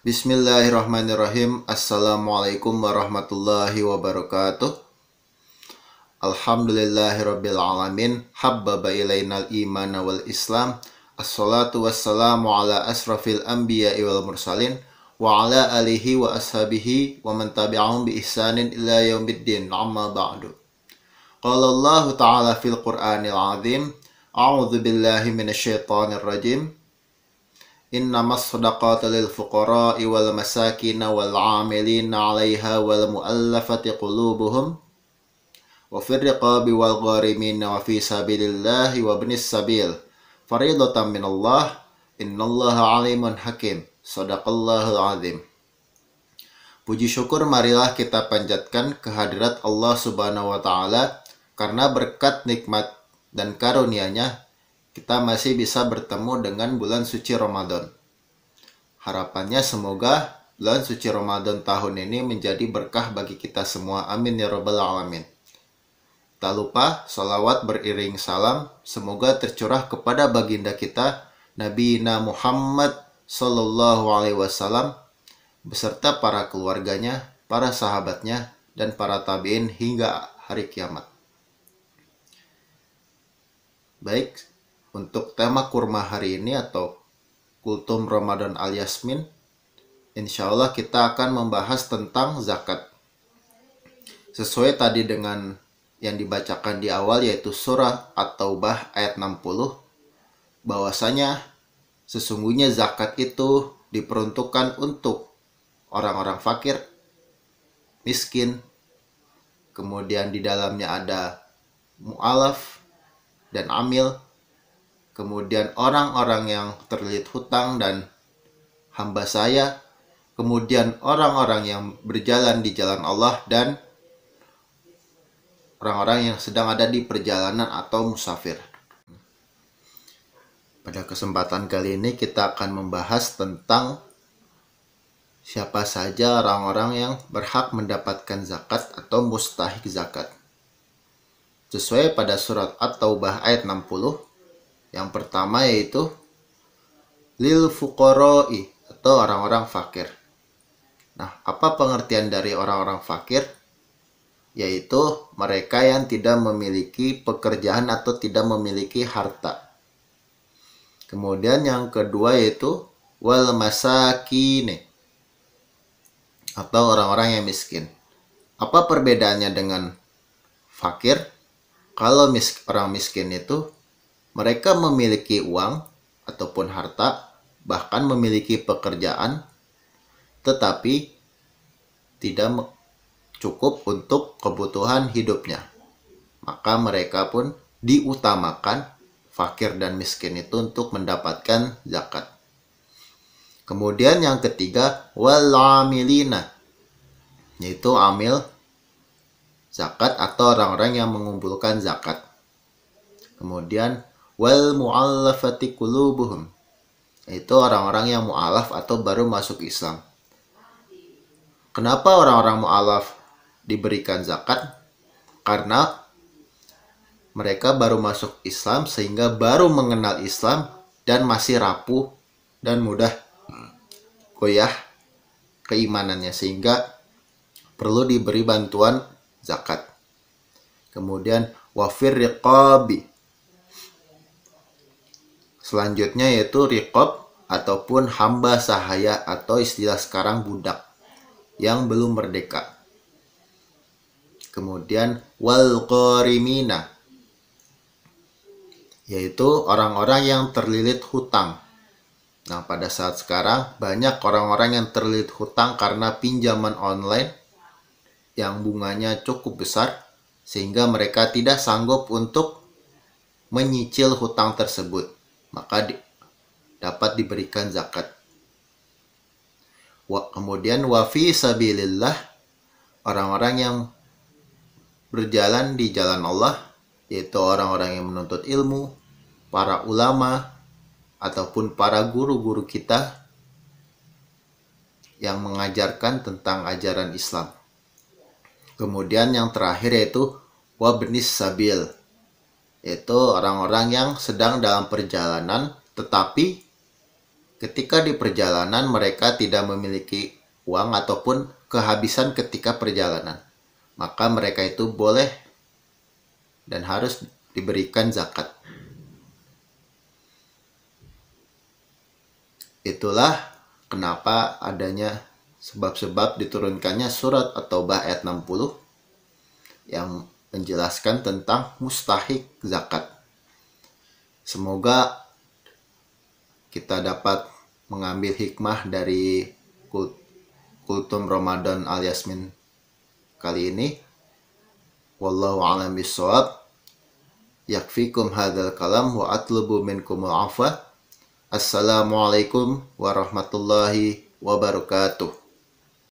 Bismillahirrahmanirrahim. Assalamualaikum warahmatullahi wabarakatuh. Alhamdulillahirabbil alamin. Habbaba ilainal imana wal islam. Assalatu wassalamu ala asrafil anbiya wal mursalin wa ala alihi wa ashabihi wa man tabi'ahum bi ihsanin ila yaumiddin. Amma ba'du. Qala Allah Ta'ala fil Qur'anil Azim, A'udzu billahi minasy syaithanir rajim. Innamas sadaqatu lil fuqara'i wal masakin wal 'amilina 'alaiha wal mu'allafati qulubuhum wa fir riqabi wal gharimin wa fi sabilillahi wa ibnis sabil faridatan minallah innallaha 'alimun hakim sadaqallahul azim Puji syukur marilah kita panjatkan kehadirat Allah Subhanahu wa taala karena berkat nikmat dan karunia-Nya kita masih bisa bertemu dengan bulan suci Ramadan. Harapannya semoga bulan suci Ramadan tahun ini menjadi berkah bagi kita semua. Amin ya robbal alamin. Tak lupa, salawat beriring salam semoga tercurah kepada baginda kita Nabi Muhammad Sallallahu Alaihi Wasallam beserta para keluarganya, para sahabatnya, dan para tabiin hingga hari kiamat. Baik, untuk tema kurma hari ini atau kultum Ramadan al Yasmin, insya Allah kita akan membahas tentang zakat. Sesuai tadi dengan yang dibacakan di awal yaitu surah atau bah ayat 60, bahwasanya sesungguhnya zakat itu diperuntukkan untuk orang-orang fakir, miskin, kemudian di dalamnya ada mu'alaf dan amil, kemudian orang-orang yang terlilit hutang dan hamba saya, kemudian orang-orang yang berjalan di jalan Allah dan orang-orang yang sedang ada di perjalanan atau musafir. Pada kesempatan kali ini kita akan membahas tentang siapa saja orang-orang yang berhak mendapatkan zakat atau mustahik zakat. Sesuai pada surat At-Taubah ayat 60, yang pertama yaitu lil fukoroi atau orang-orang fakir. Nah, apa pengertian dari orang-orang fakir? Yaitu mereka yang tidak memiliki pekerjaan atau tidak memiliki harta. Kemudian yang kedua yaitu wal masakine atau orang-orang yang miskin. Apa perbedaannya dengan fakir? Kalau mis orang miskin itu mereka memiliki uang ataupun harta, bahkan memiliki pekerjaan, tetapi tidak cukup untuk kebutuhan hidupnya. Maka mereka pun diutamakan fakir dan miskin itu untuk mendapatkan zakat. Kemudian yang ketiga, walamilina, yaitu amil zakat atau orang-orang yang mengumpulkan zakat. Kemudian wal mu'allafati qulubuhum itu orang-orang yang mu'alaf atau baru masuk Islam kenapa orang-orang mu'alaf diberikan zakat karena mereka baru masuk Islam sehingga baru mengenal Islam dan masih rapuh dan mudah goyah keimanannya sehingga perlu diberi bantuan zakat. Kemudian wafir riqabi Selanjutnya yaitu rikob ataupun hamba sahaya atau istilah sekarang budak yang belum merdeka. Kemudian wal qarimina yaitu orang-orang yang terlilit hutang. Nah, pada saat sekarang banyak orang-orang yang terlilit hutang karena pinjaman online yang bunganya cukup besar sehingga mereka tidak sanggup untuk menyicil hutang tersebut maka di, dapat diberikan zakat. Wa, kemudian wafi sabilillah orang-orang yang berjalan di jalan Allah yaitu orang-orang yang menuntut ilmu, para ulama ataupun para guru-guru kita yang mengajarkan tentang ajaran Islam. Kemudian yang terakhir yaitu wabnis sabil yaitu orang-orang yang sedang dalam perjalanan tetapi ketika di perjalanan mereka tidak memiliki uang ataupun kehabisan ketika perjalanan maka mereka itu boleh dan harus diberikan zakat itulah kenapa adanya sebab-sebab diturunkannya surat atau taubah ayat 60 yang menjelaskan tentang mustahik zakat. Semoga kita dapat mengambil hikmah dari kult, kultum Ramadan Al Yasmin kali ini. Wallahu a'lam bishawab. Yakfikum hadzal kalam wa atlubu al afwa. Assalamualaikum warahmatullahi wabarakatuh.